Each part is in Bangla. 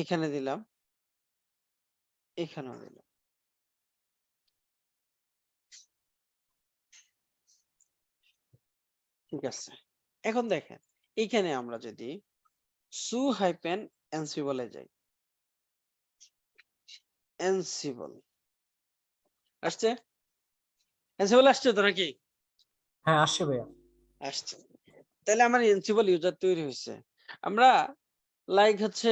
এখানে দিলাম এখানেও দিলাম ঠিক আছে এখন দেখেন এখানে আমরা যদি সু হাইপেন এনসিবলে যাই এনসিবল আসছে এনসিবল আসছে তো নাকি হ্যাঁ আসছে ভাইয়া আসছে তাহলে আমার এনসিবল ইউজার তৈরি হয়েছে আমরা লাইক হচ্ছে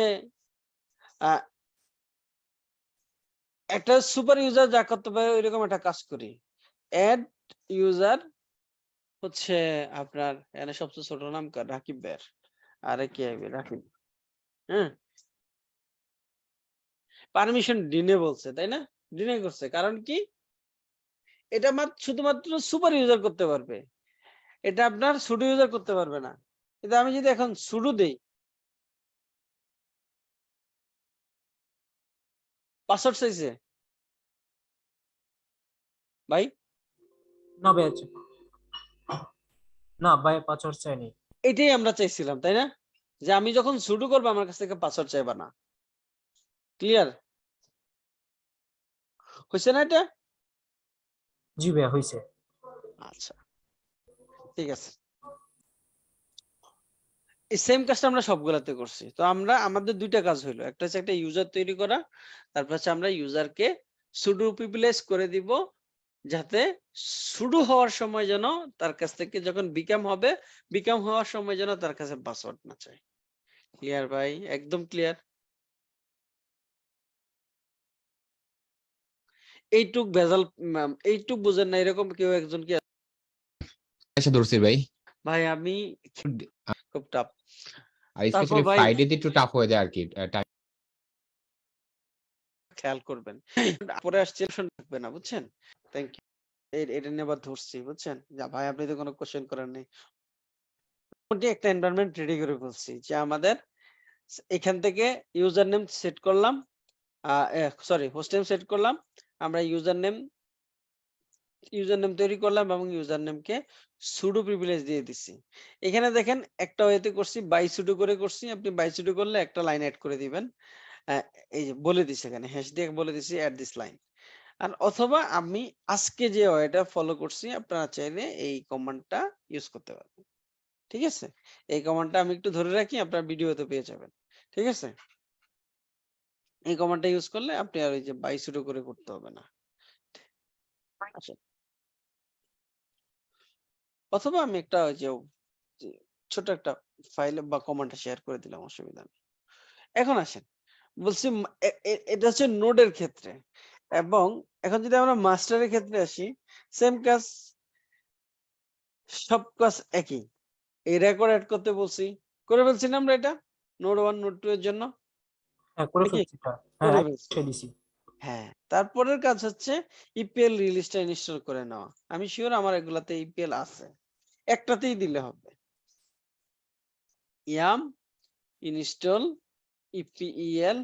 একটা সুপার ইউজার যা করতে পারে ওইরকম একটা কাজ করি অ্যাড ইউজার হচ্ছে আপনার এখানে সবচেয়ে ছোট নাম কার রাকিব বের আরে কে আসবে রাকিব হ্যাঁ পারমিশন ডিনে বলছে তাই না ডিনে করছে কারণ কি এটা মাত্র শুধুমাত্র সুপার ইউজার করতে পারবে এটা আপনার সুডো ইউজার করতে পারবে না এটা আমি যদি এখন সুডো দেই পাসওয়ার্ড চাইছে ভাই না ভাই আচ্ছা। না ভাই পাসওয়ার্ড চাইনি এটাই আমরা চাইছিলাম তাই না যে আমি যখন শুরু করবো আমার কাছ থেকে পাসওয়ার্ড চাইবা না ক্লিয়ার হইছে না এটা জি ভাইয়া হইছে আচ্ছা ঠিক আছে সেম কাজটা আমরা সবগুলাতে করছি তো আমরা আমাদের দুইটা কাজ হলো একটা হচ্ছে একটা ইউজার তৈরি করা তারপর হচ্ছে আমরা ইউজারকে সুডু পিপিলেস করে দিব যাতে শুরু হওয়ার সময় যেন তার কাছ থেকে যখন বিকাম হবে বিকাম হওয়ার সময় যেন তার কাছে পাসওয়ার্ড না চাই ক্লিয়ার ভাই একদম ক্লিয়ার এইটুক ভেজাল এইটুক বুঝেন না এরকম কেউ একজন কি আচ্ছা দর্শি ভাই ভাই আমি খুব টাফ আর স্পেশালি ফ্রাইডে একটু টাফ হয়ে যায় আর কি টাইম খেয়াল করবেন পরে আসছে থাকবে না বুঝছেন থ্যাংক ইউ এটা নিয়ে আবার ধরছি বুঝছেন যা ভাই আপনি তো কোনো কোশ্চেন করেন নেই মোটামুটি একটা এনভায়রনমেন্ট রেডি করে বলছি যে আমাদের এখান থেকে ইউজার নেম সেট করলাম সরি হোস্ট নেম সেট করলাম আমরা ইউজার নেম ইউজার নেম তৈরি করলাম এবং ইউজার নেমকে সুডো প্রিভিলেজ দিয়ে দিছি এখানে দেখেন একটা ওয়েতে করছি বাই সুডো করে করছি আপনি বাই সুডো করলে একটা লাইন অ্যাড করে দিবেন এই যে বলে দিছি এখানে হ্যাশ দিয়ে বলে দিছি অ্যাড দিস লাইন আর অথবা আমি আজকে যে ওয়েটা ফলো করছি আপনারা চাইলে এই কমান্ডটা ইউজ করতে পারবেন ঠিক আছে এই কমান্ডটা আমি একটু ধরে রাখি আপনারা ভিডিওতে পেয়ে যাবেন ঠিক আছে এই কমান্ডটা ইউজ করলে আপনি আর ওই যে বাই সুডো করে করতে হবে না আচ্ছা অথবা আমি একটা ওই যে ছোট একটা ফাইল বা কমান্ডটা শেয়ার করে দিলাম অসুবিধা নেই এখন আসেন বলছি এটা হচ্ছে নোডের ক্ষেত্রে এবং এখন যদি আমরা মাস্টারের ক্ষেত্রে আসি সেম কাজ সব কাজ একই এই রেকর্ড অ্যাড করতে বলছি করে ফেলছি না আমরা এটা নোড ওয়ান নোড টু এর জন্য হ্যাঁ, হ্যাঁ, হ্যাঁ, হ্যাঁ তারপরের কাজ হচ্ছে ইপিএল রিলিজটা ইনস্টল করে নেওয়া আমি শিওর আমার এগুলাতে ইপিএল e আছে একটাতেই দিলে হবে ইয়াম ইনস্টল ইপিএল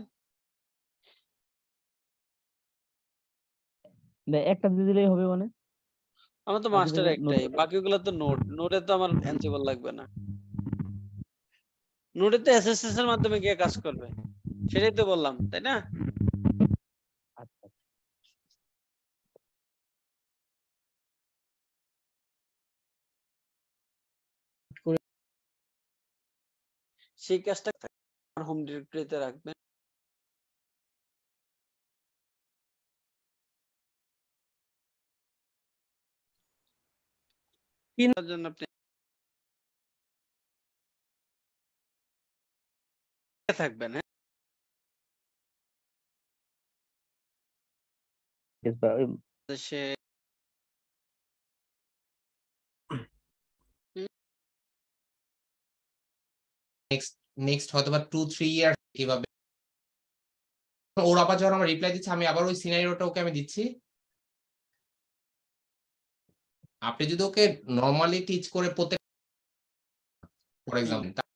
একটা দিয়ে দিলেই হবে মানে আমার তো মাস্টার একটাই বাকিগুলো তো নোট নোটে তো আমার অ্যানসিবল লাগবে না নোটে তো এসএসএস এর মাধ্যমে গিয়ে কাজ করবে সেটাই তো বললাম তাই না সেই কাজটা হোম ডিরেক্টরিতে রাখবেন জন্য নেক্সট হয়তো বা টু থ্রি ইয়ার কিভাবে ওর আবার যখন আমার রিপ্লাই দিচ্ছে আমি আবার ওই সিনারিওটা ওকে আমি দিচ্ছি আপনি যদি ওকে নর্মালি টিচ করে প্রত্যেক ফর এক্সাম্পল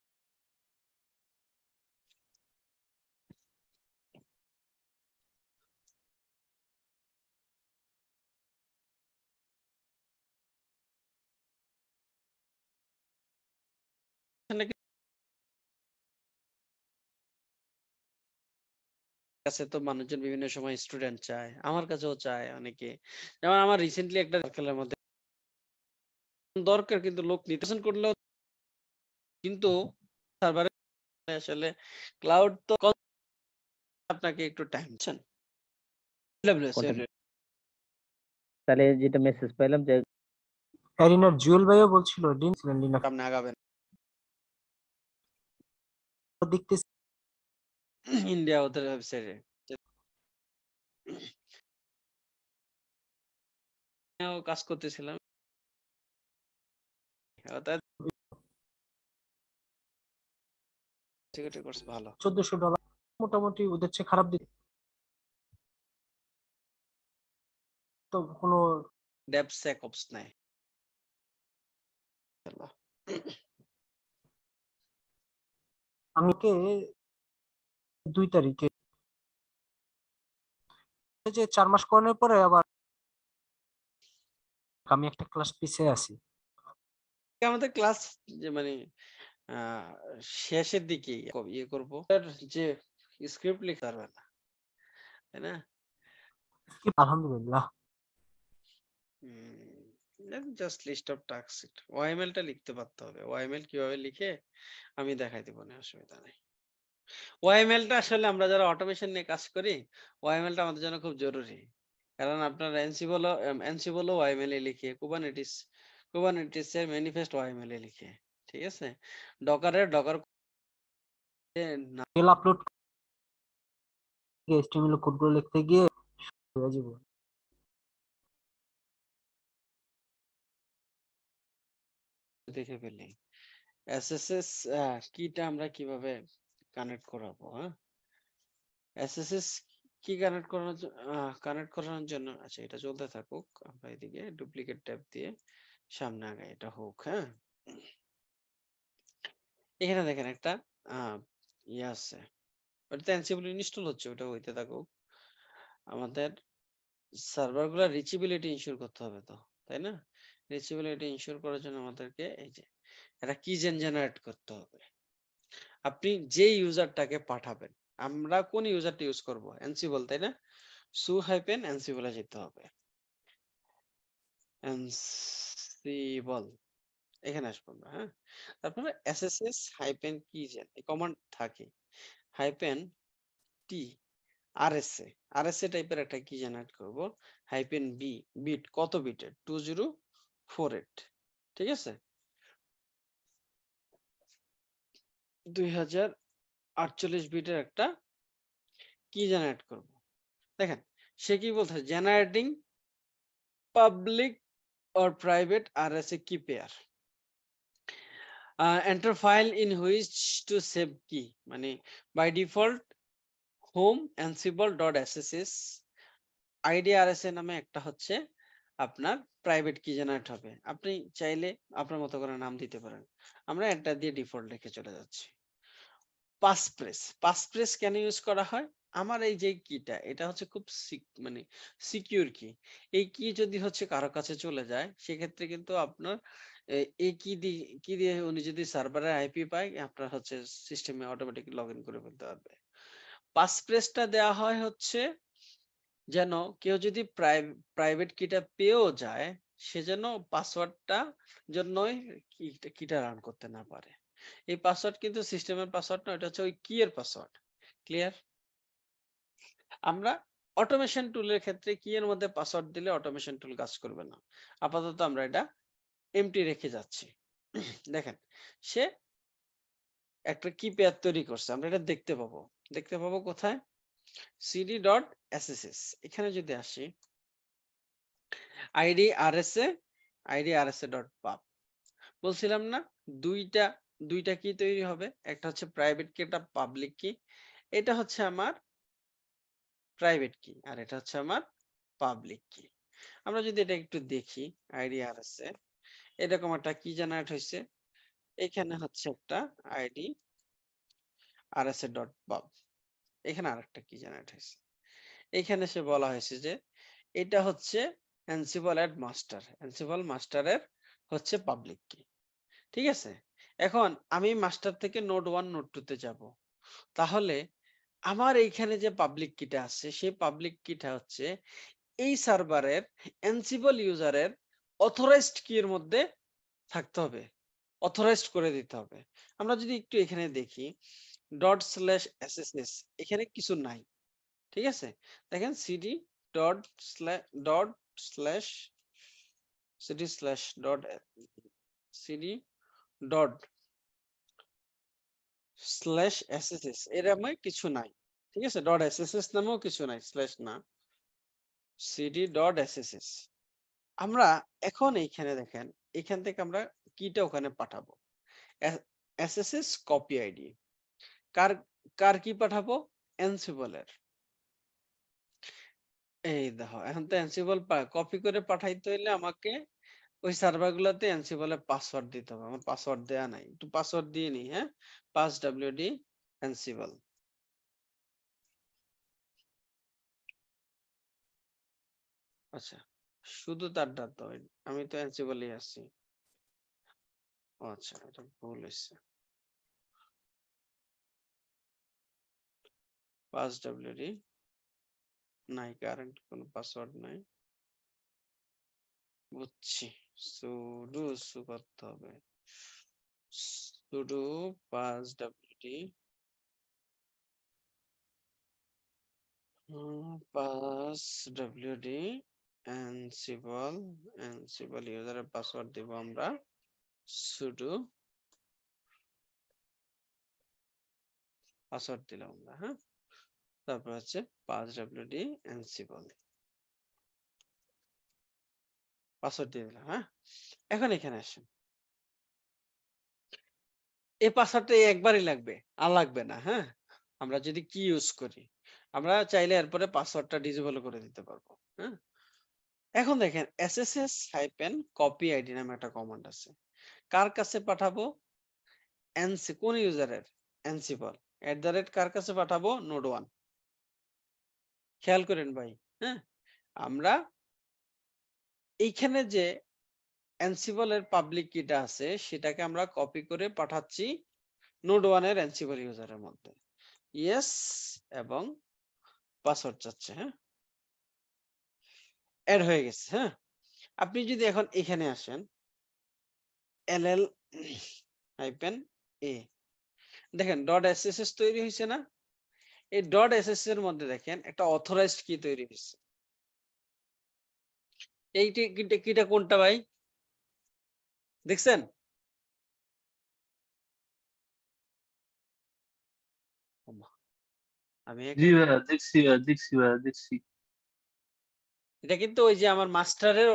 কাছে তো মানুষজন বিভিন্ন সময় স্টুডেন্ট চায় আমার কাছেও চায় অনেকে যেমন আমার রিসেন্টলি একটা সার্কেলের মধ্যে দরকার কিন্তু লোক নির্বাচন করলেও কিন্তু সার্ভারে আসলে ক্লাউড তো আপনাকে একটু টেনশন তাহলে যেটা মেসেজ পেলাম যে অ্যারিনার জুয়েল ভাইও বলছিল ডিন ছিলেন ডিন আপনি আগাবেন দেখতেছি ইন্ডিয়া ওদের ওয়েবসাইটে কাজ করতেছিলাম মোটামুটি ওদের চেয়ে খারাপ দিক তো কোনো ডেপসেকপস নাই আমাকে দুই তারিখে যে চার মাস করানোর পরে আবার আমি একটা ক্লাস পিছিয়ে আছি আমাদের ক্লাস যে মানে শেষের দিকে ইয়ে করবো যে স্ক্রিপ্ট লেখার পারবে না তাই না আলহামদুলিল্লাহ জাস্ট লিস্ট অফ টাস্ক ওএমএল টা লিখতে পারতে হবে ওএমএল কিভাবে লিখে আমি দেখাই দিব না অসুবিধা নাই ওএমএলটা আসলে আমরা যারা অটোমেশন নিয়ে কাজ করি ওএমএলটা আমাদের জন্য খুব জরুরি কারণ আপনার এনসিবল এনসিবল ওএমএল এ লিখে কুবারনেটিস কুবারনেটিস এর ম্যানিফেস্ট ওএমএল লিখে ঠিক আছে ডকারের ডকার মেল আপলোড এইচটিএমএল কোডগুলো লিখতে গিয়ে হয়ে যাবে দেখে ফেলি এসএসএস কিটা আমরা কিভাবে কানেক্ট করাবো হ্যাঁ এসএসএস কি কানেক্ট করানোর কানেক্ট করানোর জন্য আচ্ছা এটা চলতে থাকুক আমরা এদিকে ডুপ্লিকেট ট্যাব দিয়ে সামনে আগে এটা হোক হ্যাঁ এখানে দেখেন একটা ইয়ে আছে ওটা অ্যানসিবল ইনস্টল হচ্ছে ওটা হইতে থাকুক আমাদের সার্ভারগুলো রিচিবিলিটি ইনশিওর করতে হবে তো তাই না রিচিবিলিটি ইনশিওর করার জন্য আমাদেরকে এই যে একটা কি জেনারেট করতে হবে আপনি যে ইউজারটাকে পাঠাবেন আমরা কোন ইউজারটা ইউজ করব এনসিবল তাই না সু হাইপেন এনসিবলে যেতে হবে এনসিবল এখানে আসবো আমরা হ্যাঁ তারপরে এসএসএস হাইপেন কি জেন এই কমান্ড থাকে হাইপেন টি আরএসএ আরএসএ টাইপের একটা কি জেনারেট করব হাইপেন বি বিট কত বিটের 2048 ঠিক আছে আটচল্লিশ বিটের একটা কি জেনারেট করব দেখেন সে কি বলছে generating public or private R S A key pair enter file in which to save key মানে by default home ansible.sss ID R S A নামে একটা হচ্ছে আপনার প্রাইভেট কি জেনারেট হবে আপনি চাইলে আপনার মতো করে নাম দিতে পারেন আমরা একটা দিয়ে ডিফল্ট রেখে চলে যাচ্ছি পাসপ্রেস পাসপ্রেস কেন ইউজ করা হয় আমার এই যে কিটা এটা হচ্ছে খুব মানে সিকিউর কি এই কি যদি হচ্ছে কারো কাছে চলে যায় সেক্ষেত্রে কিন্তু আপনার এই কি দিয়ে কি দিয়ে উনি যদি সার্ভারে আইপি পায় আপনার হচ্ছে সিস্টেমে অটোমেটিক লগ ইন করে ফেলতে পারবে পাসপ্রেসটা দেয়া হয় হচ্ছে যেন কেউ যদি প্রাইভেট কিটা পেয়েও যায় সে যেন পাসওয়ার্ডটা জন্যই কিটা রান করতে না পারে এই পাসওয়ার্ড কিন্তু সিস্টেমের পাসওয়ার্ড না এটা হচ্ছে ওই কি এর পাসওয়ার্ড ক্লিয়ার আমরা অটোমেশন টুলের ক্ষেত্রে কি এর মধ্যে পাসওয়ার্ড দিলে অটোমেশন টুল কাজ করবে না আপাতত আমরা এটা এমটি রেখে যাচ্ছি দেখেন সে একটা কি পেয়ার তৈরি করছে আমরা এটা দেখতে পাবো দেখতে পাবো কোথায় সিডি ডট এসএসএস এখানে যদি আসি ID R S A ID R S A dot pub বলছিলাম না দুইটা দুইটা কি তৈরি হবে একটা হচ্ছে প্রাইভেট কি একটা পাবলিক কি এটা হচ্ছে আমার প্রাইভেট কি আর এটা হচ্ছে আমার পাবলিক কি আমরা যদি এটা একটু দেখি আইডি আর এস এ এরকম একটা কি জেনারেট হয়েছে এখানে হচ্ছে একটা ID R S A dot pub এখানে আরেকটা কি জেনারেট হয়েছে এখানে সে বলা হয়েছে যে এটা হচ্ছে এনসিপাল অ্যাড মাস্টার এনসিপাল মাস্টারের হচ্ছে পাবলিক কি ঠিক আছে এখন আমি মাস্টার থেকে নোট ওয়ান নোট টুতে যাব তাহলে আমার এইখানে যে পাবলিক কিটা আছে সেই পাবলিক কিটা হচ্ছে এই সার্ভারের এনসিপাল ইউজারের অথরাইজড কির মধ্যে থাকতে হবে অথরাইজড করে দিতে হবে আমরা যদি একটু এখানে দেখি ডট স্ল্যাশ এসএসএস এখানে কিছু নাই ঠিক আছে দেখেন CD dot slash dot slash CD slash dot CD dot slash SSS এর আমি কিছু নাই ঠিক আছে ডট এসএসএস নামেও কিছু নাই স্ল্যাশ না সিডি ডট এসএসএস আমরা এখন এইখানে দেখেন এখান থেকে আমরা কিটা ওখানে পাঠাবো এসএসএস কপি আইডি কার কার কি পাঠাবো এনসিবলের এই দেখো এখন তো এনসিবল কপি করে পাঠাইতে হইলে আমাকে ওই সার্ভার গুলোতে এনসিবলের পাসওয়ার্ড দিতে হবে আমার পাসওয়ার্ড দেয়া নাই একটু পাসওয়ার্ড দিয়ে নি হ্যাঁ পাস ডি এনসিবল আচ্ছা শুধু তার ডাটা আমি তো এনসিবলই আছি আচ্ছা এটা ভুল হয়েছে ডি নাই কারেন্ট কোনো পাসওয়ার্ড নাই বুঝছি সুডু সু করতে হবে সুডু পাসডাব্লিউডি পাস ডাব্লিউডি এনসিবল এনসিবল ইউজারের পাসওয়ার্ড দেব আমরা সুডু পাসওয়ার্ড দিলাম আমরা হ্যাঁ তারপর হচ্ছে পাঁচ পাস ডাব্লিউডি এনসিবল পাসওয়ার্ড দিয়ে দিলাম হ্যাঁ এখন এখানে আসেন এই পাসওয়ার্ডটা একবারই লাগবে আর লাগবে না হ্যাঁ আমরা যদি কি ইউজ করি আমরা চাইলে এরপরে পাসওয়ার্ডটা ডিজেবল করে দিতে পারবো হ্যাঁ এখন দেখেন এসএসএস হাইপেন কপি আইডি নামে একটা কমান্ড আছে কার কাছে পাঠাবো এনসি কোন ইউজারের এনসিপল এট দ্য রেট কার কাছে পাঠাবো নোড ওয়ান খেয়াল করেন ভাই হ্যাঁ আমরা এইখানে যে অ্যান্সিবল এর পাবলিক কিটা আছে সেটাকে আমরা কপি করে পাঠাচ্ছি নোড ওয়ান এর অ্যান্সিবল ইউজারের মধ্যে ইয়েস এবং পাসওয়ার্ড চাচ্ছে হ্যাঁ অ্যাড হয়ে গেছে হ্যাঁ আপনি যদি এখন এখানে আসেন এল এল হাইপেন এ দেখেন ডট এস তৈরি হয়েছে না এই ডট এসএস এর মধ্যে দেখেন একটা অথরাইজড কি তৈরি হয়েছে এইটা কিটা কোনটা ভাই দেখছেন আমি এটা কিন্তু ওই যে আমার মাস্টারের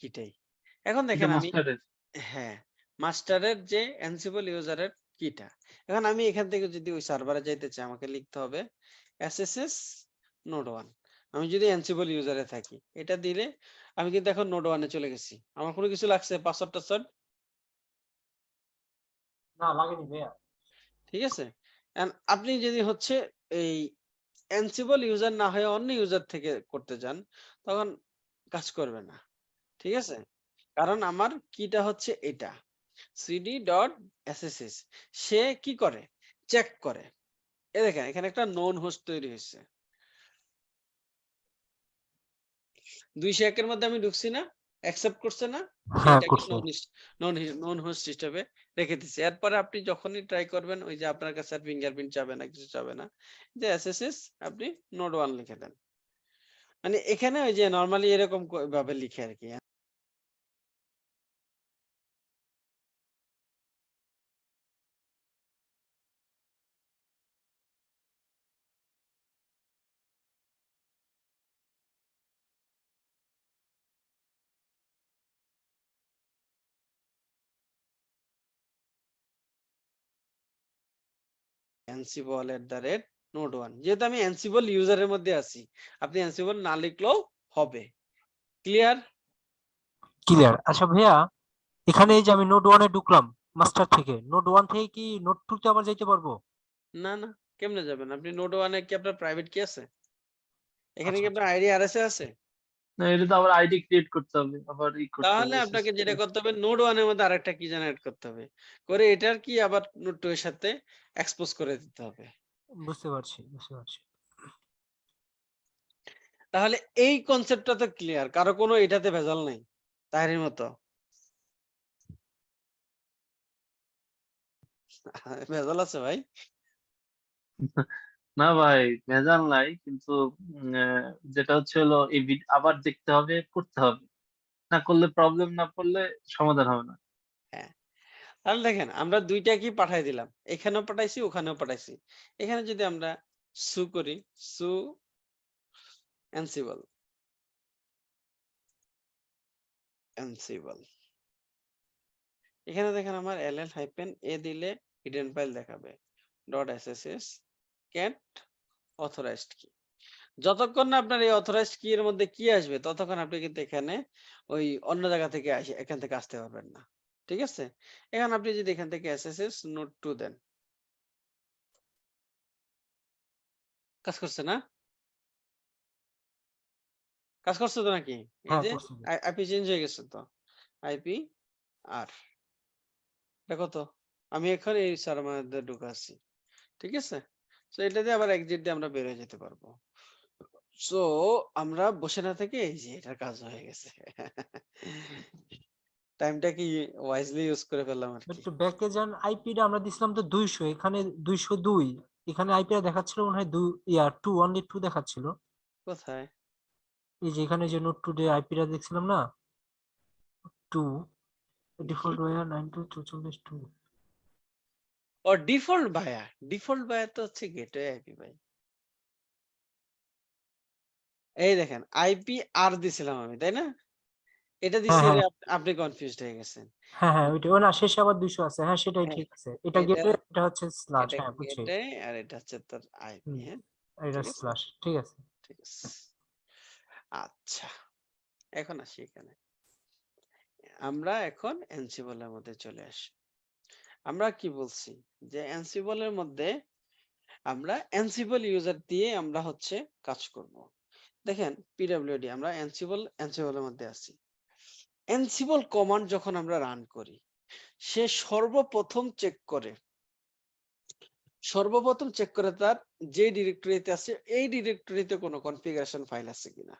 কিটাই এখন দেখেন হ্যাঁ মাস্টারের যে এনসিবল ইউজারের কিটা এখন আমি এখান থেকে যদি ওই সার্ভারে যাইতে চাই আমাকে লিখতে হবে এসএসএস নোড ওয়ান আমি যদি অ্যান্সিবল ইউজারে থাকি এটা দিলে আমি কিন্তু এখন নোড ওয়ানে চলে গেছি আমার কোনো কিছু লাগছে পাসওয়ার্ড টাসওয়ার্ড না লাগেনি ভাইয়া ঠিক আছে আপনি যদি হচ্ছে এই এনসিবল ইউজার না হয়ে অন্য ইউজার থেকে করতে যান তখন কাজ করবে না ঠিক আছে কারণ আমার কিটা হচ্ছে এটা সিডি ডট এসএসএস সে কি করে চেক করে এ দেখেন এখানে একটা নন হোস্ট তৈরি হয়েছে দুইশো একের মধ্যে আমি ঢুকছি না অ্যাকসেপ্ট করছে না নন হোস্ট হ্যাঁ, হিসেবে রেখে দিচ্ছে এরপরে আপনি যখনই ট্রাই করবেন ওই যে আপনার কাছে আর ফিঙ্গারপ্রিন্ট যাবে না কিছু যাবে না যে এসএসএস আপনি নোড ওয়ান লিখে দেন মানে এখানে ওই যে নর্মালি এরকম ভাবে লিখে আর কি ansible at the rate node one যেহেতু আমি অ্যান্সিবল ইউজারের মধ্যে আছি আপনি অ্যান্সিবল না লিখলেও হবে ক্লিয়ার ক্লিয়ার আচ্ছা ভাইয়া এখানে যে আমি নোট ওয়ানে ঢুকলাম মাস্টার থেকে নোট ওয়ান থেকে কি নোট টু তে আবার যাইতে পারবো না না কেমনে যাবেন আপনি নোট ওয়ানে কি আপনার প্রাইভেট কি আছে এখানে কি আচ্ছা, আপনার আইডি আচ্ছা। আর আছে এটা তাহলে কি আবার এর সাথে এক্সপোজ করে দিতে হবে তাহলে এই কনসেপ্টটা তো ক্লিয়ার কারো কোনো এটাতে ভেজাল নাই তাহারির মতো ভেজাল আছে ভাই না ভাই ভেজাল নাই কিন্তু যেটা হচ্ছে হলো এই আবার দেখতে হবে করতে হবে না করলে প্রবলেম না করলে সমাধান হবে না তাহলে হ্যাঁ। দেখেন আমরা দুইটা কি পাঠাই দিলাম এখানেও পাঠাইছি ওখানেও পাঠাইছি এখানে যদি আমরা সু করি সু এনসিবল এনসিবল এখানে দেখেন আমার এল এল হাইপেন এ দিলে হিডেন ফাইল দেখাবে dot S S S can't authorized কি যতক্ষণ না আপনার এই অথরাইজড কি এর মধ্যে কি আসবে ততক্ষণ আপনি কিন্তু এখানে ওই অন্য জায়গা থেকে আসে এখান থেকে আসতে পারবেন না ঠিক আছে এখন আপনি যদি এখান থেকে এসএসএস নোট টু দেন কাজ করছে না কাজ করছে তো নাকি এই হ্যাঁ, যে আইপি চেঞ্জ হয়ে গেছে তো আইপি আর দেখো তো আমি এখন এই সার্ভারে ঢুকাছি ঠিক আছে সো এটা দিয়ে আবার এক্সিট দিয়ে আমরা বের হয়ে যেতে পারবো সো আমরা বসে না থেকে এই যে এটার কাজ হয়ে গেছে টাইমটা কি ওয়াইজলি ইউজ করে ফেললাম আর একটু ব্যাকে যান আইপিটা আমরা দিছিলাম তো 200 এখানে 202 এখানে আইপিটা দেখাচ্ছিল মনে হয় 2 ইয়ার 2 অনলি 2 দেখাচ্ছিল কোথায় এই যে এখানে যে নোট 2 ডে আইপিটা দেখছিলাম না 2 ডিফল্ট ওয়্যার 92242 ও ডিফল্ট বায়া ডিফল্ট বায়া তো হচ্ছে গেটওয়ে আইপি ভাই এই দেখেন আইপি আর দিছিলাম আমি তাই না এটা হ্যাঁ, হ্যাঁ। দিছি আপনি কনফিউজড হয়ে গেছেন হ্যাঁ হ্যাঁ ওইটা না শেষ আবার 200 আছে হ্যাঁ সেটাই হ্যাঁ, ঠিক আছে এটা গেটওয়ে এটা হচ্ছে স্ল্যাশ হ্যাঁ বুঝছি আর এটা হচ্ছে তার আইপি হ্যাঁ এটা স্ল্যাশ ঠিক আছে ঠিক আছে আচ্ছা এখন আসি এখানে আমরা এখন এনসিবলের মধ্যে চলে আসি আমরা কি বলছি যে অ্যান্সিবল এর মধ্যে আমরা অ্যান্সিবল ইউজার দিয়ে আমরা হচ্ছে কাজ করব দেখেন পিডাব্লিউডি আমরা অ্যান্সিবল অ্যান্সিবল এর মধ্যে আছি অ্যান্সিবল কমান্ড যখন আমরা রান করি সে সর্বপ্রথম চেক করে সর্বপ্রথম চেক করে তার যে ডিরেক্টরিতে আছে এই ডিরেক্টরিতে কোনো কনফিগারেশন ফাইল আছে কিনা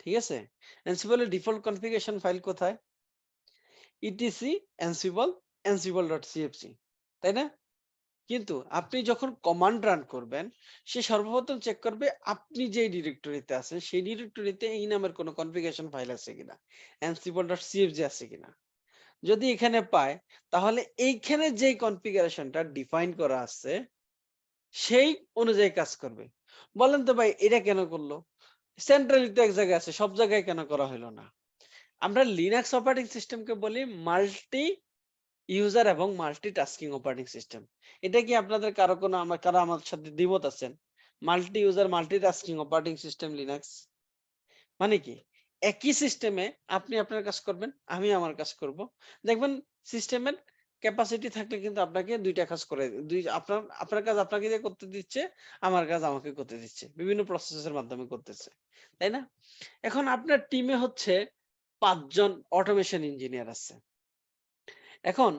ঠিক আছে অ্যান্সিবলের ডিফল্ট কনফিগারেশন ফাইল কোথায় ইটিসি e অ্যান্সিবল ansible.cfc তাই না কিন্তু আপনি যখন কমান্ড রান করবেন সে সর্বপ্রথম চেক করবে আপনি যে ডিরেক্টরিতে আছেন সেই ডিরেক্টরিতে এই নামের কোনো কনফিগারেশন ফাইল আছে কিনা ansible.cfc আছে কিনা যদি এখানে পায় তাহলে এইখানে যে কনফিগারেশনটা ডিফাইন করা আছে সেই অনুযায়ী কাজ করবে বলেন তো ভাই এটা কেন করলো সেন্ট্রালি তো এক জায়গায় আছে সব জায়গায় কেন করা হলো না আমরা লিনাক্স অপারেটিং সিস্টেমকে বলি মাল্টি ইউজার এবং মাল্টিটাস্কিং অপারেটিং সিস্টেম এটা কি আপনাদের কারো কোনো আমার কারো আমার সাথে দ্বিমত আছেন multi user multitasking operating system Linux মানে কি একই সিস্টেমে আপনি আপনার কাজ করবেন আমি আমার কাজ করব দেখবেন সিস্টেমের ক্যাপাসিটি থাকলে কিন্তু আপনাকে দুইটা কাজ করে দুই আপনার আপনার কাজ আপনাকে যে করতে দিচ্ছে আমার কাজ আমাকে করতে দিচ্ছে বিভিন্ন প্রসেসের মাধ্যমে করতেছে তাই না এখন আপনার টিমে হচ্ছে পাঁচজন অটোমেশন ইঞ্জিনিয়ার আছে এখন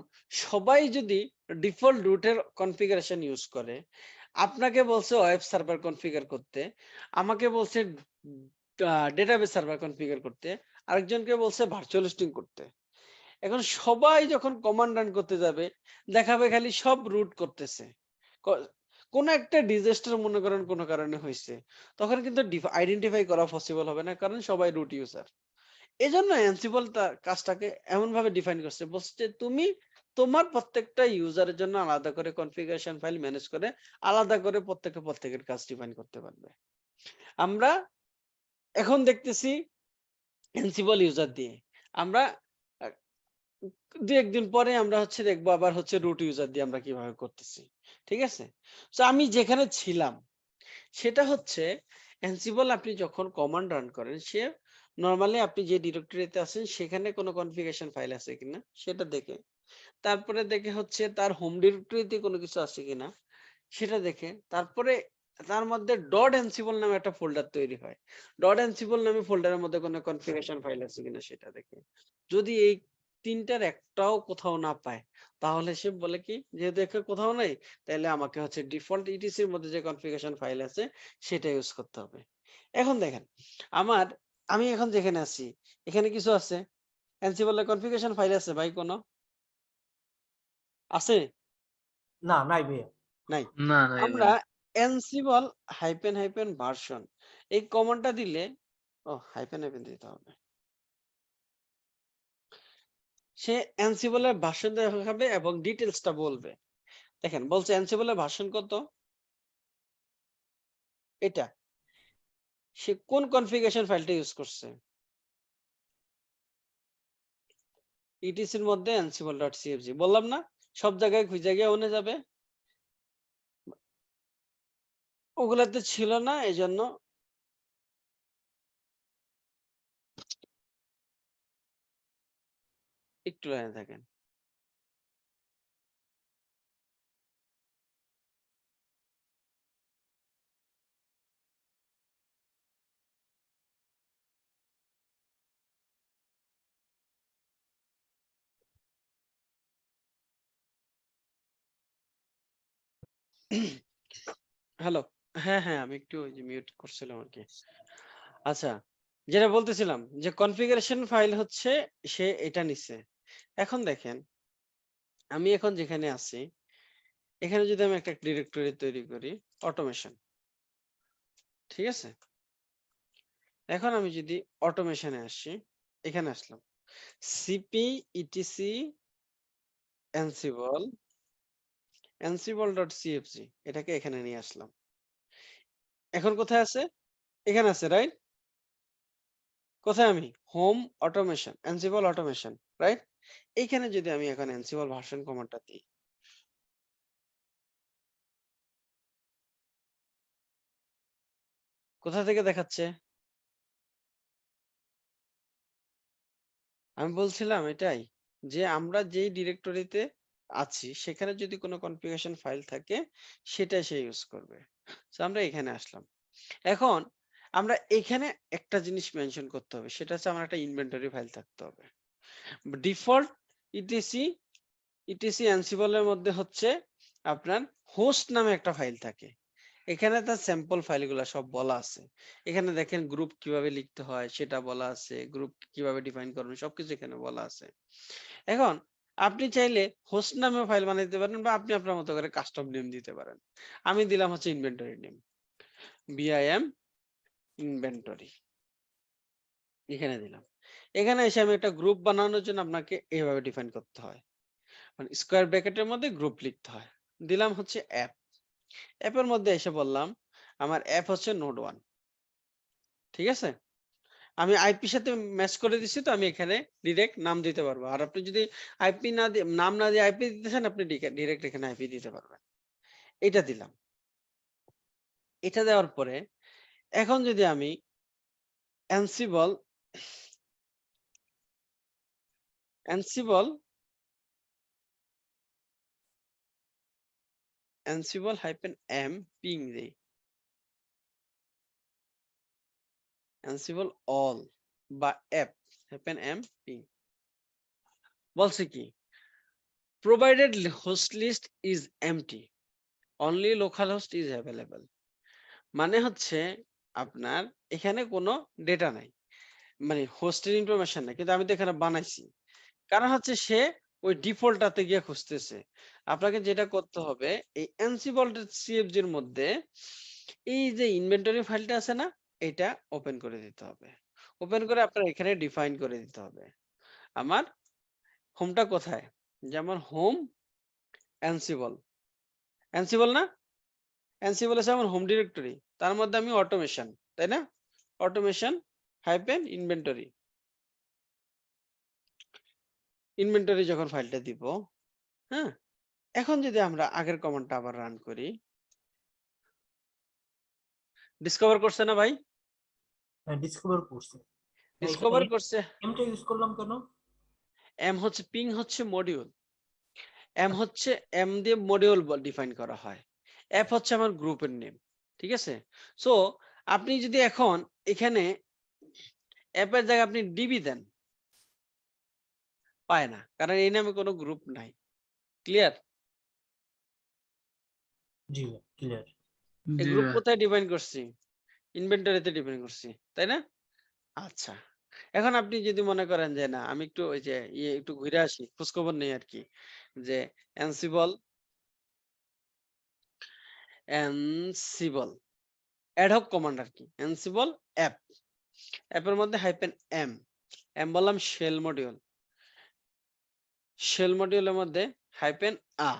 সবাই যদি ডিফল্ট রুটের কনফিগারেশন ইউজ করে আপনাকে বলছে ওয়েব সার্ভার কনফিগার করতে আমাকে বলছে ডেটাবেস সার্ভার কনফিগার করতে আরেকজনকে বলছে ভার্চুয়াল হোস্টিং করতে এখন সবাই যখন কমান্ড রান করতে যাবে দেখাবে খালি সব রুট করতেছে কোন একটা ডিজাস্টার মনে করেন কোনো কারণে হয়েছে তখন কিন্তু আইডেন্টিফাই করা পসিবল হবে না কারণ সবাই রুট ইউজার এজন্য অ্যান্সিবল তার কাজটাকে এমন ভাবে ডিফাইন করছে বলছে তুমি তোমার প্রত্যেকটা ইউজারের জন্য আলাদা করে কনফিগারেশন ফাইল ম্যানেজ করে আলাদা করে প্রত্যেকে প্রত্যেকের কাজ ডিফাইন করতে পারবে আমরা এখন দেখতেছি এনসিপল ইউজার দিয়ে আমরা দু একদিন পরে আমরা হচ্ছে দেখবো আবার হচ্ছে রুট ইউজার দিয়ে আমরা কিভাবে করতেছি ঠিক আছে তো আমি যেখানে ছিলাম সেটা হচ্ছে এনসিপল আপনি যখন কমান্ড রান করেন সে নর্মালি আপনি যে ডিরেক্টরিতে আছেন সেখানে কোনো কনফিগারেশন ফাইল আছে কিনা সেটা দেখে তারপরে দেখে হচ্ছে তার হোম ডিরেক্টরিতে কোনো কিছু আছে কিনা সেটা দেখে তারপরে তার মধ্যে ডট এনসিবল নামে একটা ফোল্ডার তৈরি হয় ডট এনসিবল নামে ফোল্ডারের মধ্যে কোনো কনফিগারেশন ফাইল আছে কিনা সেটা দেখে যদি এই তিনটার একটাও কোথাও না পায় তাহলে সে বলে কি যে দেখে কোথাও নাই তাহলে আমাকে হচ্ছে ডিফল্ট ইটিসির মধ্যে যে কনফিগারেশন ফাইল আছে সেটা ইউজ করতে হবে এখন দেখেন আমার আমি এখন যেখানে আছি এখানে কিছু আছে এনসিবলের কনফিগারেশন ফাইল আছে ভাই কোন আছে না নাই ভাই নাই না নাই আমরা এনসিবল হাইপেন হাইপেন ভার্সন এই কমান্ডটা দিলে ও হাইপেন হাইপেন দিতে হবে সে এনসিবলের ভার্সন দেখাবে এবং ডিটেইলসটা বলবে দেখেন বলছে এনসিবলের ভার্সন কত এটা সে কোন কনফিগারেশন ফাইলটা ইউজ করছে ইটিসি মধ্যে ansible ডট বললাম না সব জায়গায় খুঁজে গিয়ে ওনে যাবে ওগুলাতে ছিল না এজন্য একটু লাইনে থাকেন হ্যালো হ্যাঁ হ্যাঁ আমি একটু ওই যে মিউট করছিলাম আর কি আচ্ছা যেটা বলতেছিলাম যে কনফিগারেশন ফাইল হচ্ছে সে এটা নিছে এখন দেখেন আমি এখন যেখানে আছি এখানে যদি আমি একটা ডিরেক্টরি তৈরি করি অটোমেশন ঠিক আছে এখন আমি যদি অটোমেশনে আসি এখানে আসলাম CP ETC Ansible ansible dot CFC এটাকে এখানে নিয়ে আসলাম এখন কোথায় আছে এখানে আছে রাইট কোথায় আমি home automation ansible automation right এখানে যদি আমি এখন ansible ভার্সন কমান্ডটা দিই কোথা থেকে দেখাচ্ছে আমি বলছিলাম এটাই যে আমরা যেই ডিরেক্টরিতে আছি সেখানে যদি কোনো কনফিগারেশন ফাইল থাকে সেটা সে ইউজ করবে তো আমরা এখানে আসলাম এখন আমরা এখানে একটা জিনিস মেনশন করতে হবে সেটা হচ্ছে আমার একটা ইনভেন্টরি ফাইল থাকতে হবে ডিফল্ট ইটিসি ইটিসি অ্যান্সিবলের মধ্যে হচ্ছে আপনার হোস্ট নামে একটা ফাইল থাকে এখানে তার স্যাম্পল ফাইলগুলো সব বলা আছে এখানে দেখেন গ্রুপ কিভাবে লিখতে হয় সেটা বলা আছে গ্রুপ কিভাবে ডিফাইন করবেন সবকিছু এখানে বলা আছে এখন আপনি চাইলে হোস্ট নামে ফাইল বানাইতে পারেন বা আপনি আপনার মতো করে কাস্টম নেম দিতে পারেন আমি দিলাম হচ্ছে ইনভেন্টরি নেম বিআইএম ইনভেন্টরি এখানে দিলাম এখানে এসে আমি একটা গ্রুপ বানানোর জন্য আপনাকে এইভাবে ডিফাইন করতে হয় মানে স্কোয়ার ব্র্যাকেটের মধ্যে গ্রুপ লিখতে হয় দিলাম হচ্ছে অ্যাপ অ্যাপের মধ্যে এসে বললাম আমার অ্যাপ হচ্ছে নোড ওয়ান ঠিক আছে আমি আইপির সাথে ম্যাচ করে দিচ্ছি তো আমি এখানে ডিরেক্ট নাম দিতে পারবো আর আপনি যদি আইপি না দিয়ে নাম না দিয়ে আইপি দিতে চান আপনি ডিরেক্ট এখানে আইপি দিতে পারবেন এটা দিলাম এটা দেওয়ার পরে এখন যদি আমি Ansible Ansible Ansible hyphen M ping দিই অ্যান্সিবল অল বা অ্যাপ হ্যাপেন এম পি বলছে কি provided host list is empty only localhost is available মানে হচ্ছে আপনার এখানে কোনো ডেটা নাই মানে হোস্টের ইনফরমেশন নাই কিন্তু আমি তো এখানে বানাইছি কারণ হচ্ছে সে ওই ডিফল্টটাতে গিয়ে খুঁজতেছে আপনাকে যেটা করতে হবে এই অ্যান্সিবল সিএফজির মধ্যে এই যে ইনভেন্টরি ফাইলটা আছে না এটা ওপেন করে দিতে হবে ওপেন করে আচ্ছা। আপনার এখানে ডিফাইন করে দিতে হবে আমার হোমটা কোথায় যেমন হোম অ্যান্সিবল অ্যান্সিবল না অ্যান্সিবল আছে আমার হোম ডিরেক্টরি তার মধ্যে আমি অটোমেশন তাই না অটোমেশন হাইপেন ইনভেন্টরি ইনভেন্টরি যখন ফাইলটা দিব হ্যাঁ এখন যদি আমরা আগের কমান্ডটা আবার রান করি ডিসকভার করছে না ভাই ডিসকভার হ্যাঁ, করছে ডিসকভার করছে এমটা ইউজ করলাম কেন এম হচ্ছে পিং হচ্ছে মডিউল এম হচ্ছে এম দিয়ে মডিউল ডিফাইন করা হয় এফ হচ্ছে আমার গ্রুপের নেম ঠিক আছে সো আপনি যদি এখন এখানে এফ এর জায়গায় আপনি ডিবি দেন পায় না কারণ এই নামে কোনো গ্রুপ নাই ক্লিয়ার জি ক্লিয়ার এই গ্রুপ কোথায় ডিফাইন করছি ইনভেন্টরিতে ডিপেন্ড করছি তাই না আচ্ছা এখন আপনি যদি মনে করেন যে না আমি একটু ওই যে ইয়ে একটু ঘুরে আসি খোঁজখবর নেই আর কি যে এনসিবল এনসিবল অ্যাডহক কমান্ড আর কি এনসিবল অ্যাপ অ্যাপের মধ্যে হাইপেন এম এম বললাম শেল মডিউল শেল মডিউলের মধ্যে হাইপেন আ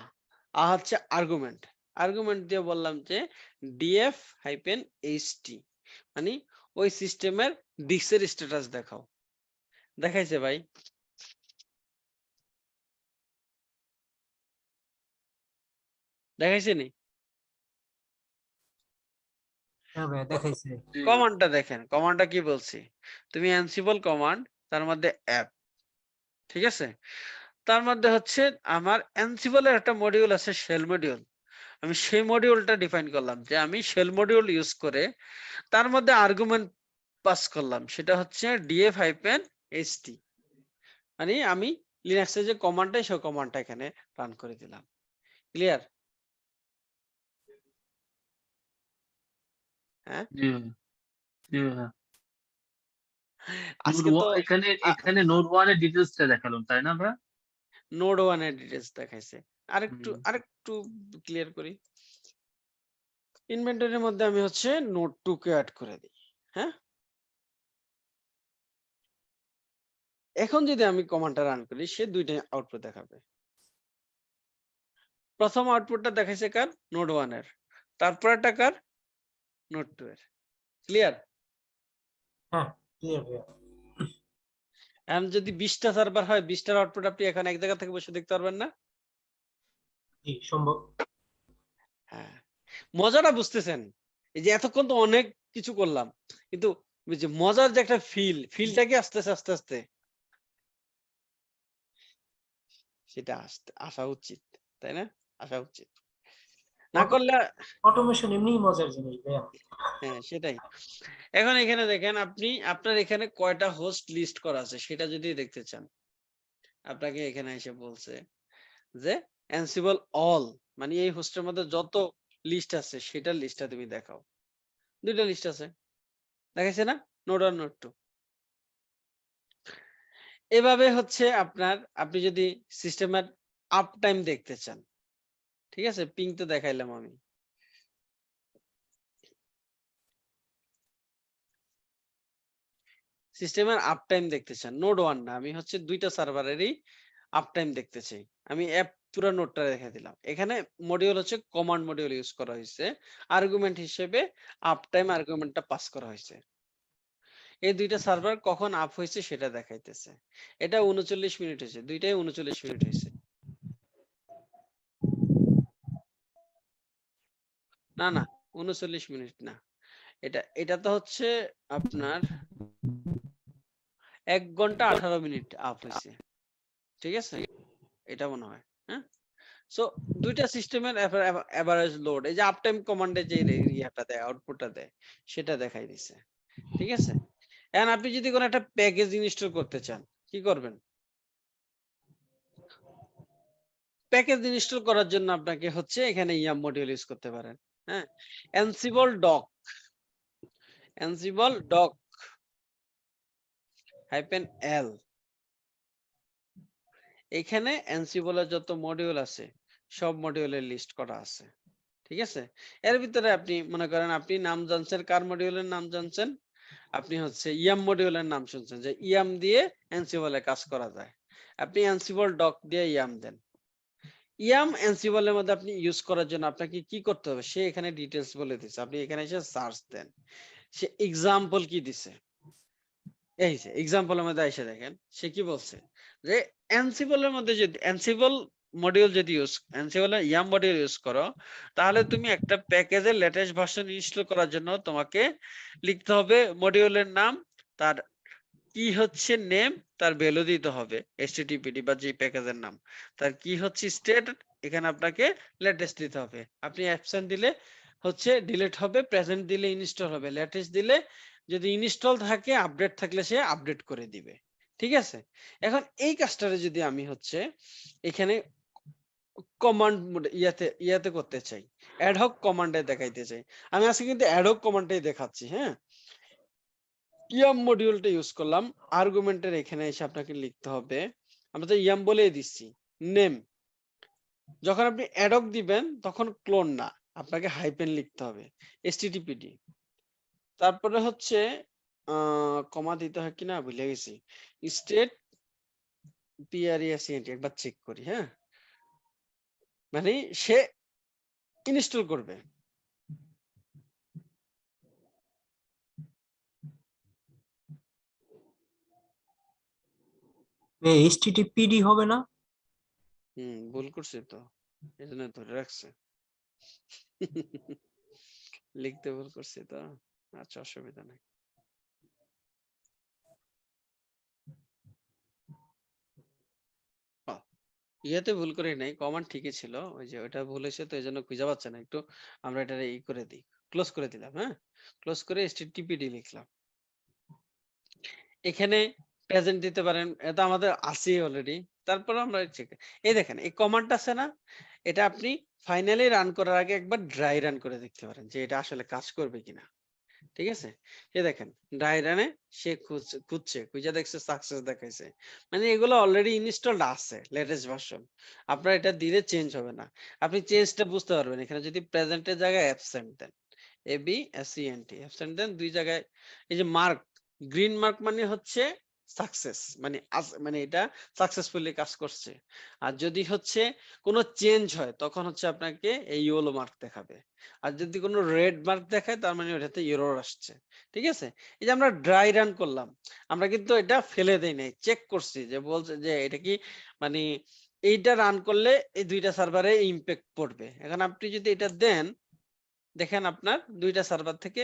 আ হচ্ছে আর্গুমেন্ট আর্গুমেন্ট দিয়ে বললাম যে ডিএফ হাইপেন এইচটি মানে ওই সিস্টেমের ডিক্সের স্ট্যাটাস দেখাও দেখাইছে ভাই দেখাইছে নি কমান্ডটা দেখেন কমান্ডটা কি বলছি তুমি অ্যানসিবল কমান্ড তার মধ্যে অ্যাপ ঠিক আছে তার মধ্যে হচ্ছে আমার অ্যানসিবলের একটা মডিউল আছে শেল মডিউল আমি সেই মডিউলটা ডিফাইন করলাম যে আমি শেল মডিউল ইউজ করে তার মধ্যে আর্গুমেন্ট পাস করলাম সেটা হচ্ছে ডিএ ফাইপেন পেন এসটি মানে আমি লিনাক্সে যে কমান্ডটাই সে কমান্ডটা এখানে রান করে দিলাম ক্লিয়ার হ্যাঁ আজকে আরেকটু আরেক একটু ক্লিয়ার করি ইনভেন্টরির মধ্যে আমি হচ্ছে নোট টু কে অ্যাড করে দিই হ্যাঁ এখন যদি আমি কমান্ডটা রান করি সে দুইটা আউটপুট দেখাবে প্রথম আউটপুটটা দেখাইছে কার নোট ওয়ানের একটা কার নোট টু এর ক্লিয়ার এখন যদি বিশটা সার্ভার হয় বিশটার আউটপুট আপনি এখন এক জায়গা থেকে বসে দেখতে পারবেন না হ্যাঁ। মজাটা বুঝতেছেন এই যে এতক্ষণ তো অনেক কিছু করলাম কিন্তু মজার যে একটা ফিল ফিলটা কি আস্তে আস্তে আস্তে সেটা আসা উচিত তাই না আসা উচিত না করলে অটোমেশন এমনিই মজার জিনিস হ্যাঁ সেটাই এখন এখানে দেখেন আপনি আপনার এখানে কয়টা হোস্ট লিস্ট করা আছে সেটা যদি দেখতে চান আপনাকে এখানে এসে বলছে যে অ্যানসিবল অল মানে এই হোস্টের মধ্যে যত লিস্ট আছে সেটার লিস্টটা তুমি দেখাও দুইটা লিস্ট আছে দেখাইছে না নোট ওয়ান নোট টু এভাবে হচ্ছে আপনার আপনি যদি সিস্টেমের আপ টাইম দেখতে চান ঠিক আছে পিং তো দেখাইলাম আমি সিস্টেমের আপ টাইম দেখতে চান নোড ওয়ান না আমি হচ্ছে দুইটা সার্ভারেরই আপ টাইম দেখতে চাই আমি অ্যাপ পুরা নোটটা রেখে দিলাম এখানে মডিউল হচ্ছে কমান্ড মডিউল ইউজ করা হয়েছে আর্গুমেন্ট হিসেবে আপ টাইম আর্গুমেন্টটা পাস করা হয়েছে এই দুইটা সার্ভার কখন আপ হয়েছে সেটা দেখাইতেছে এটা উনচল্লিশ মিনিট হয়েছে দুইটাই উনচল্লিশ মিনিট হয়েছে না না উনচল্লিশ মিনিট না এটা এটা তো হচ্ছে আপনার এক ঘন্টা আঠারো মিনিট আপ হয়েছে ঠিক আছে এটা মনে হয় হ্যাঁ সো দুইটা সিস্টেমের এভারেজ লোড এই যে আপটাইম কমান্ডে যে ইয়াটা দেয় আউটপুটটা দেয় সেটা দেখাই দিছে ঠিক আছে এখন আপনি যদি কোনো একটা প্যাকেজ ইনস্টল করতে চান কি করবেন প্যাকেজ ইনস্টল করার জন্য আপনাকে হচ্ছে এখানে ইয়াম মডিউল ইউজ করতে পারেন হ্যাঁ Ansible doc Ansible doc hyphen L এখানে অ্যান্সিবলের যত মডিউল আছে সব মডিউলের লিস্ট করা আছে ঠিক আছে এর ভিতরে আপনি মনে করেন আপনি নাম জানছেন কার মডিউলের নাম জানছেন আপনি হচ্ছে ইয়াম মডিউলের নাম শুনছেন যে ইয়াম দিয়ে অ্যান্সিবলে কাজ করা যায় আপনি অ্যান্সিবল ডক দিয়ে ইয়াম দেন ইয়াম অ্যান্সিবলের মধ্যে আপনি ইউজ করার জন্য আপনাকে কি করতে হবে সে এখানে ডিটেলস বলে দিচ্ছে আপনি এখানে এসে সার্চ দেন সে এক্সাম্পল কি দিছে এই যে এক্সাম্পলের মধ্যে এসে দেখেন সে কি বলছে যে এনসিবলের মধ্যে যদি এনসিবল মডিউল যদি ইউজ এনসিবলের ইয়াম মডিউল ইউজ করো তাহলে তুমি একটা প্যাকেজের লেটেস্ট ভার্সন ইনস্টল করার জন্য তোমাকে লিখতে হবে মডিউলের নাম তার কি হচ্ছে নেম তার ভ্যালু দিতে হবে এসটিটিপিডি বা যে প্যাকেজের নাম তার কি হচ্ছে স্টেট এখানে আপনাকে লেটেস্ট দিতে হবে আপনি অ্যাবসেন্ট দিলে হচ্ছে ডিলিট হবে প্রেজেন্ট দিলে ইনস্টল হবে লেটেস্ট দিলে যদি ইনস্টল থাকে আপডেট থাকলে সে আপডেট করে দিবে ঠিক আছে এখন এই কাজটারে যদি আমি হচ্ছে এখানে কমান্ড ইয়াতে ইয়াতে করতে চাই অ্যাডহক কমান্ডে দেখাইতে চাই আমি আজকে কিন্তু অ্যাডহক কমান্ডটাই দেখাচ্ছি হ্যাঁ ইয়াম মডিউলটা ইউজ করলাম আর্গুমেন্টের এখানে এসে আপনাকে লিখতে হবে আমরা তো ইয়াম বলেই দিচ্ছি নেম যখন আপনি অ্যাডক দিবেন তখন ক্লোন না আপনাকে হাইপেন লিখতে হবে এসটিটিপিডি তারপরে হচ্ছে কমা দিতে হয় কিনা ভুলে গেছি স্টেট পিআরইএসিএনটি e e একবার চেক করি হ্যাঁ মানে সে ইনস্টল করবে এইচটিটিপিডি হবে না হুম ভুল করছে তো এজন্য ধরে রাখছে লিখতে ভুল করছে তো আচ্ছা অসুবিধা নাই ইয়েতে ভুল করে নাই কমান্ড ঠিকই ছিল ওই যে ওটা ভুল হয়েছে তো এই জন্য খুঁজে পাচ্ছে না একটু আমরা এটা ই করে দিই ক্লোজ করে দিলাম হ্যাঁ ক্লোজ করে টিপিডি লিখলাম এখানে প্রেজেন্ট দিতে পারেন এটা আমাদের আসি অলরেডি তারপর আমরা এই দেখেন এই কমান্ডটা আছে না এটা আপনি ফাইনালি রান করার আগে একবার ড্রাই রান করে দেখতে পারেন যে এটা আসলে কাজ করবে কিনা ঠিক আছে এ দেখেন ডায়রানে সে খুঁজছে খুঁজে দেখছে সাকসেস দেখাইছে মানে এগুলো অলরেডি ইনস্টলড আছে লেটেস্ট ভার্সন আপনার এটা দিলে চেঞ্জ হবে না আপনি চেঞ্জটা বুঝতে পারবেন এখানে যদি প্রেজেন্টের জায়গায় অ্যাবসেন্ট দেন এবি টি অ্যাবসেন্ট দেন দুই জায়গায় এই যে মার্ক গ্রিন মার্ক মানে হচ্ছে সাকসেস মানে মানে এটা সাকসেসফুলি কাজ করছে আর যদি হচ্ছে কোনো চেঞ্জ হয় তখন হচ্ছে আপনাকে এই ইয়েলো মার্ক দেখাবে আর যদি কোনো রেড মার্ক দেখায় তার মানে ওটাতে এরর আসছে ঠিক আছে এই যে আমরা ড্রাই রান করলাম আমরা কিন্তু এটা ফেলে দেই নাই চেক করছি যে বলছে যে এটা কি মানে এইটা রান করলে এই দুইটা সার্ভারে ইম্প্যাক্ট পড়বে এখন আপনি যদি এটা দেন দেখেন আপনার দুইটা সার্ভার থেকে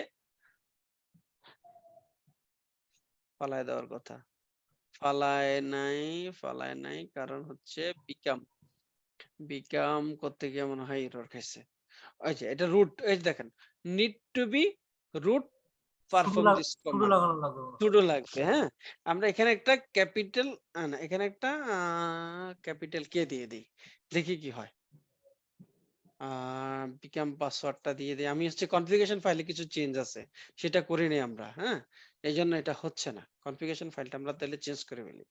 পালায় দেওয়ার কথা ফালায় নাই ফালায় নাই কারণ হচ্ছে বিকাম বিকাম করতে গিয়ে মনে হয় এরর খাইছে আচ্ছা এটা রুট এই দেখেন need to be root perform this লাগবে হ্যাঁ আমরা এখানে একটা ক্যাপিটাল না এখানে একটা ক্যাপিটাল কে দিয়ে দিই দেখি কি হয় বিকাম পাসওয়ার্ডটা দিয়ে দিই আমি হচ্ছে কনফিগারেশন ফাইলে কিছু চেঞ্জ আছে সেটা করিনি আমরা হ্যাঁ এই জন্য এটা হচ্ছে না কনফিগেশন ফাইলটা আমরা তাহলে চেঞ্জ করে ফেলি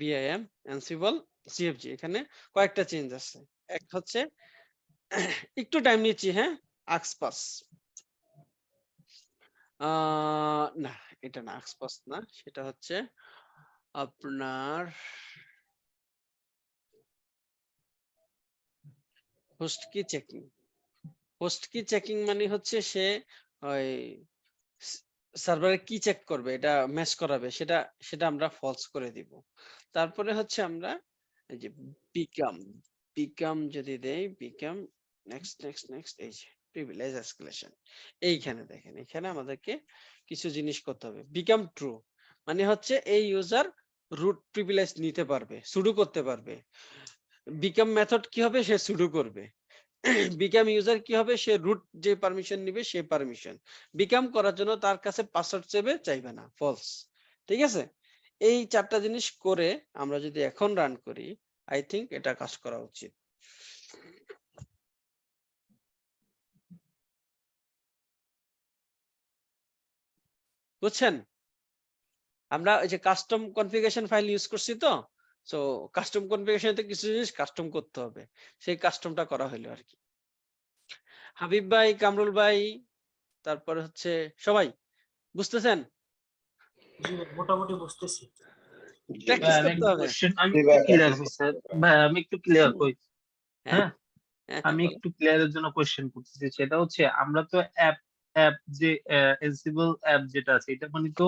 বিআইএম এনসিবল সিএফজি এখানে কয়েকটা চেঞ্জ আছে এক হচ্ছে একটু টাইম নিচ্ছি হ্যাঁ আক্সপাস না এটা না আক্সপাস না সেটা হচ্ছে আপনার হোস্ট কি চেকিং হোস্ট কি চেকিং মানে হচ্ছে সে ওই সার্ভারে কি চেক করবে এটা ম্যাচ করাবে সেটা সেটা আমরা ফলস করে দিব তারপরে হচ্ছে আমরা এই যে বিকাম বিকাম যদি দেই বিকাম নেক্সট নেক্সট নেক্সট এই যে প্রিভিলেজ এসকেলেশন এইখানে দেখেন এখানে আমাদেরকে কিছু জিনিস করতে হবে বিকাম ট্রু মানে হচ্ছে এই ইউজার রুট প্রিভিলেজ নিতে পারবে শুরু করতে পারবে বিকাম মেথড কি হবে সে শুরু করবে বিকাম ইউজার কি হবে সে রুট যে পারমিশন নিবে সে পারমিশন বিকাম করার জন্য তার কাছে পাসওয়ার্ড চেবে চাইবে না ফলস ঠিক আছে এই চারটা জিনিস করে আমরা যদি এখন রান করি আই থিংক এটা কাজ করা উচিত বুঝছেন আমরা ওই যে কাস্টম কনফিগারেশন ফাইল ইউজ করছি তো সো কাস্টম এতে কিছু জিনিস কাস্টম করতে হবে সেই কাস্টমটা করা হলো আর কি হাবিব ভাই কামরুল ভাই তারপরে হচ্ছে সবাই বুঝতেছেন মোটামুটি বুঝতেছি আমি একটু হ্যাঁ।, হ্যাঁ? হ্যাঁ আমি একটু জন্য কোশ্চেন করতেছি সেটা হচ্ছে আমরা তো অ্যাপ অ্যাপ যে অ্যাপ যেটা আছে এটা মানে তো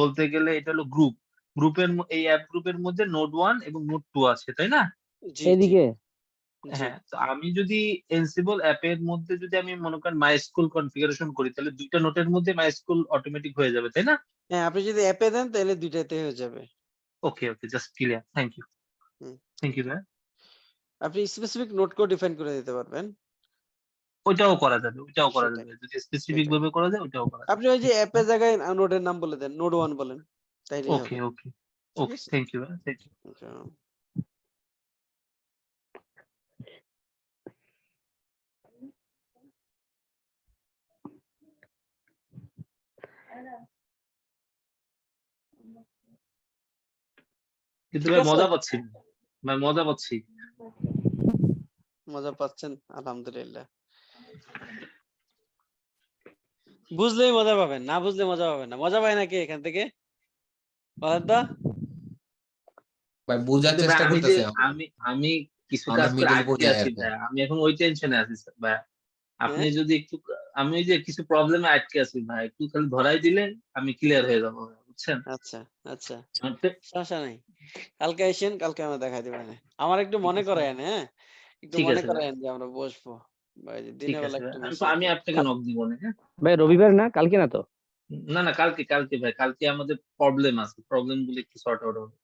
বলতে গেলে এটা হলো গ্রুপ গ্রুপের এই অ্যাপ গ্রুপের মধ্যে নোট ওয়ান এবং নোট টু আছে তাই না এদিকে হ্যাঁ তো আমি যদি এনসিবল অ্যাপের মধ্যে যদি আমি মনে করেন মাই স্কুল কনফিগারেশন করি তাহলে দুইটা নোটের মধ্যে মাই স্কুল অটোমেটিক হয়ে যাবে তাই না হ্যাঁ আপনি যদি অ্যাপে দেন তাহলে দুইটাতে হয়ে যাবে okay okay just clear thank you thank you sir আপনি স্পেসিফিক নোট কোড ডিফাইন করে দিতে পারবেন ওইটাও করা যাবে ওইটাও করা যাবে যদি স্পেসিফিক ভাবে করা যায় ওইটাও করা আপনি ওই যে অ্যাপের জায়গায় নোটের নাম বলে দেন নোট ওয়ান বলেন তাইলে okay okay okay thank you thank you কিন্তু ভাই মজা পাচ্ছি ভাই মজা পাচ্ছি মজা পাচ্ছেন আলহামদুলিল্লাহ বুঝলেই মজা পাবেন না বুঝলে মজা পাবেন না মজা পায় নাকি এখান থেকে ভাই চেষ্টা করতেছি আমি আমি কিছু কাজ করে আছি আমি এখন ওই টেনশনে আছি ভাই আপনি হ্যাঁ? যদি একটু আমি যে কিছু প্রবলেমে আটকে আছি ভাই একটু খালি ধরাই দিলে আমি ক্লিয়ার হয়ে যাবো বুঝছেন আচ্ছা আচ্ছা সমস্যা নাই কালকে আসেন কালকে আমরা দেখাই দিবেন আমার একটু মনে করেন হ্যাঁ একটু মনে যে আমরা বসবো ভাই আমি আপনাকে নক দিব না হ্যাঁ? ভাই রবিবার না কালকে না তো না না কালকে কালকে ভাই কালকে আমাদের প্রবলেম আছে প্রবলেম গুলো একটু সর্ট আউট হবে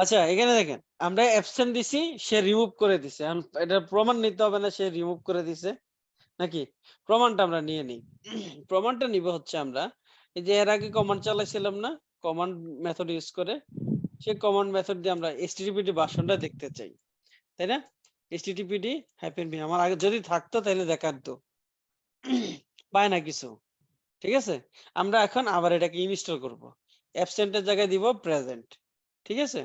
আচ্ছা এখানে দেখেন আমরা অ্যাবসেন্ট দিছি সে রিমুভ করে দিছে এটা প্রমাণ নিতে হবে না সে রিমুভ করে দিছে নাকি প্রমাণটা আমরা নিয়ে নিই প্রমাণটা নিব হচ্ছে আমরা এই যে এর আগে কমান্ড চালাইছিলাম না কমান্ড মেথড ইউজ করে সে কমান্ড মেথড দিয়ে আমরা এসটিটিপিডি ভাষণটা দেখতে চাই তাই না এসটিটিপিডি হ্যাপেন বি আমার আগে যদি থাকতো তাহলে দেখাতো পায় না কিছু ঠিক আছে আমরা এখন আবার এটাকে ইনস্টল করব অ্যাবসেন্টের জায়গায় দিব প্রেজেন্ট ঠিক আছে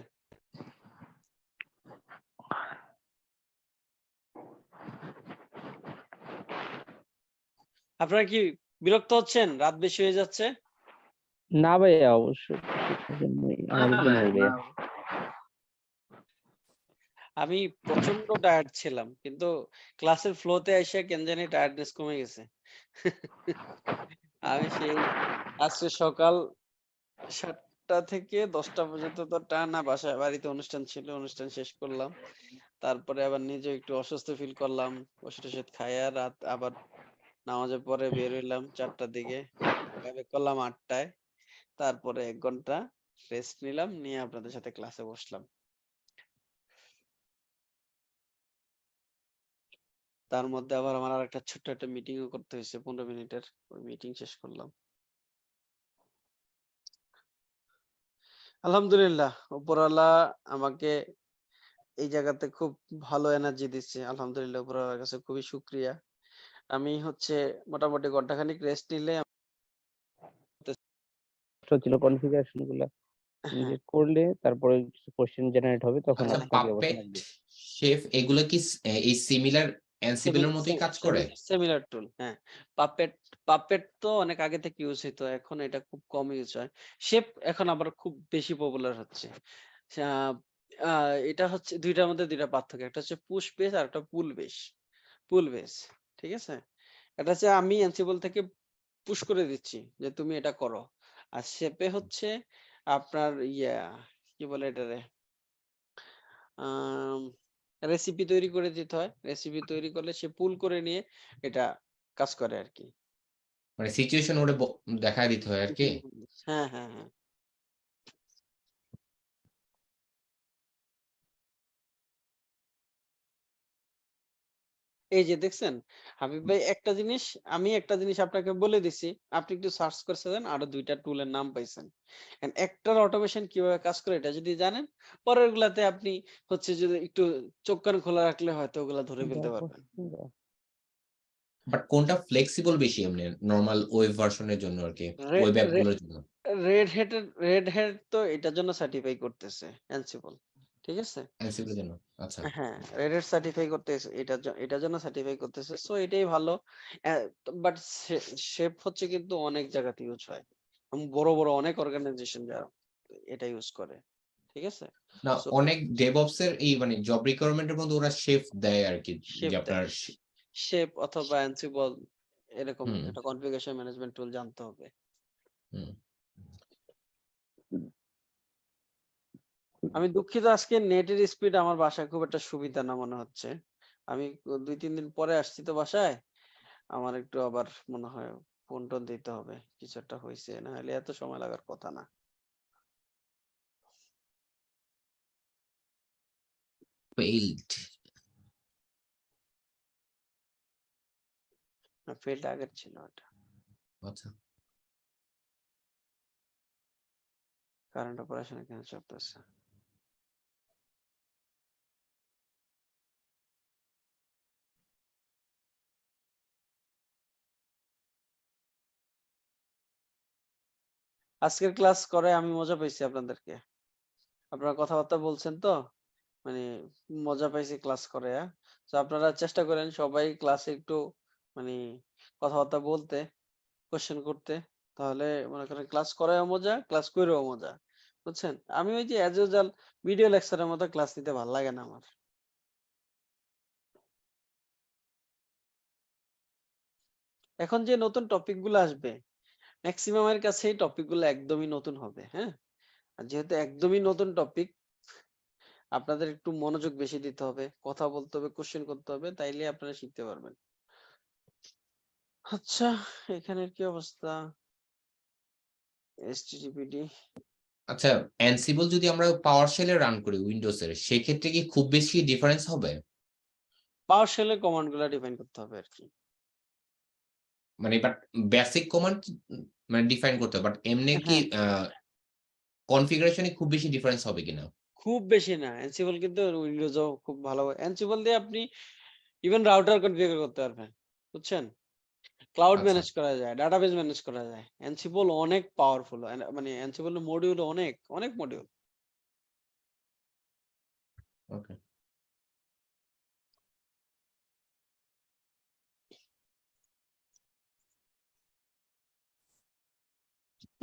আপনারা কি বিরক্ত হচ্ছেন রাত বেশি হয়ে যাচ্ছে না ভাইয়া অবশ্যই আমি প্রচন্ড টায়ার্ড ছিলাম কিন্তু ক্লাসের ফ্লোতে এসে কেন জানি টায়ার্ডনেস কমে গেছে আমি সেই আজকে সকাল সাতটা থেকে দশটা পর্যন্ত তো টানা বাসায় বাড়িতে অনুষ্ঠান ছিল অনুষ্ঠান শেষ করলাম তারপরে আবার নিজে একটু অসুস্থ ফিল করলাম ওষুধ ওষুধ খাইয়া রাত আবার নামাজের পরে বের হইলাম চারটার দিকে করলাম আটটায় তারপরে এক ঘন্টা রেস্ট নিলাম নিয়ে আপনাদের সাথে ক্লাসে বসলাম তার মধ্যে আবার আমার আর একটা ছোট্ট একটা ও করতে হয়েছে পনেরো মিনিটের ওই মিটিং শেষ করলাম আলহামদুলিল্লাহ উপরওয়ালা আমাকে এই জায়গাতে খুব ভালো এনার্জি দিচ্ছে আলহামদুলিল্লাহ উপরালার কাছে খুবই সুক্রিয়া আমি হচ্ছে মোটামুটি ঘন্টাখানিক রেস্ট নিলে ছিল কনফিগারেশন গুলো হ্যাঁ। করলে তারপরে কোশ্চেন জেনারেট হবে তখন আচ্ছা, শেফ এগুলো কি এই সিমিলার এনসিবিলের মতোই কাজ করে সিমিলার টুল হ্যাঁ পাপেট পাপেট তো অনেক আগে থেকে ইউজ হতো এখন এটা খুব কম ইউজ হয় শেপ এখন আবার খুব বেশি পপুলার হচ্ছে এটা হচ্ছে দুইটার মধ্যে দুইটা পার্থক্য একটা হচ্ছে পুশ বেস আর একটা পুল বেস পুল বেস ঠিক আছে এটা হচ্ছে আমি এনসিবল থেকে পুশ করে দিচ্ছি যে তুমি এটা করো আর শেপে হচ্ছে আপনার ইয়া কি বলে এটারে আহ রেসিপি তৈরি করে দিতে হয় রেসিপি তৈরি করলে সে পুল করে নিয়ে এটা কাজ করে আর কি মানে সিচুয়েশন ওরে দেখায় দিতে হয় আর কি হ্যাঁ হ্যাঁ হ্যাঁ এই যে দেখছেন হাবিব ভাই একটা জিনিস আমি একটা জিনিস আপনাকে বলে দিছি আপনি একটু সার্চ করছেন আরো দুইটা টুলের নাম পাইছেন একটার অটোমেশন কিভাবে কাজ করে এটা যদি জানেন পরের গুলাতে আপনি হচ্ছে যদি একটু চোখ কান খোলা রাখলে হয়তো ওগুলা ধরে ফেলতে পারবেন বাট কোনটা ফ্লেক্সিবল বেশি এমনি নরমাল ওয়েব ভার্সনের জন্য আর কি ওয়েব অ্যাপগুলোর জন্য রেড হ্যাট রেড হ্যাট তো এটার জন্য সার্টিফাই করতেছে অ্যানসিবল ঠিক আছে জন্য আচ্ছা হ্যাঁ রেডের সার্টিফাই করতেছে এটা এটার জন্য সার্টিফাই করতেছে সো এটাই ভালো বাট শেপ হচ্ছে কিন্তু অনেক জায়গাতে ইউজ হয় বড় বড় অনেক অর্গানাইজেশন যারা এটা ইউজ করে ঠিক আছে না অনেক ডেভঅপস এর এই মানে জব রিকোয়ারমেন্টের মধ্যে ওরা শেপ দেয় আর কি যে আপনার শেপ অথবা এনসিবল এরকম একটা কনফিগারেশন ম্যানেজমেন্ট টুল জানতে হবে হুম আমি দুঃখিত আজকে নেটের স্পিড আমার বাসায় খুব একটা সুবিধা না মনে হচ্ছে আমি দুই তিন দিন পরে আসছি তো বাসায় আমার একটু আবার মনে হয় ফোন টোন দিতে হবে কিছু একটা হয়েছে না হলে এত সময় লাগার কথা না failed আগের ছিল ওটা আচ্ছা কারেন্ট অপারেশন কেন চলতেছে আজকের ক্লাস করে আমি মজা পাইছি আপনাদেরকে আপনারা কথাবার্তা বলছেন তো মানে মজা পাইছি ক্লাস করে হ্যাঁ? তো আপনারা চেষ্টা করেন সবাই ক্লাসে একটু মানে কথাবার্তা বলতে কোশ্চেন করতে তাহলে মনে করেন ক্লাস করায় মজা ক্লাস করেও মজা বুঝছেন আমি ওই যে এজ ইউজাল ভিডিও লেকচারের মতো ক্লাস নিতে ভালো লাগে না আমার এখন যে নতুন টপিকগুলো আসবে ম্যাক্সিমামের কাছে এই টপিকগুলো একদমই নতুন হবে হ্যাঁ আর যেহেতু একদমই নতুন টপিক আপনাদের একটু মনোযোগ বেশি দিতে হবে কথা বলতে হবে কোশ্চেন করতে হবে তাইলে আপনারা শিখতে পারবেন আচ্ছা এখানের কি অবস্থা এসটিটিপিডি আচ্ছা অ্যানসিবল যদি আমরা পাওয়ার শেলে রান করি উইন্ডোজের সেক্ষেত্রে কি খুব বেশি ডিফারেন্স হবে পাওয়ার শেলে কমান্ডগুলো ডিফাইন করতে হবে আর কি মানে বাট বেসিক কমান্ড মানে ডিফাইন করতে হবে বাট এমনি কি কনফিগারেশনে হ্যাঁ। খুব বেশি ডিফারেন্স হবে কিনা খুব বেশি না এনসিবল কিন্তু উইন্ডোজও খুব ভালো এনসিবল দিয়ে আপনি ইভেন রাউটার কনফিগার করতে পারবেন বুঝছেন ক্লাউড আচ্ছা। ম্যানেজ করা যায় ডাটাবেস ম্যানেজ করা যায় এনসিবল অনেক পাওয়ারফুল মানে অ্যানসিবল মডিউল অনেক অনেক মডিউল ওকে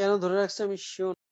কেন ধরে রাখছে আমি শিওর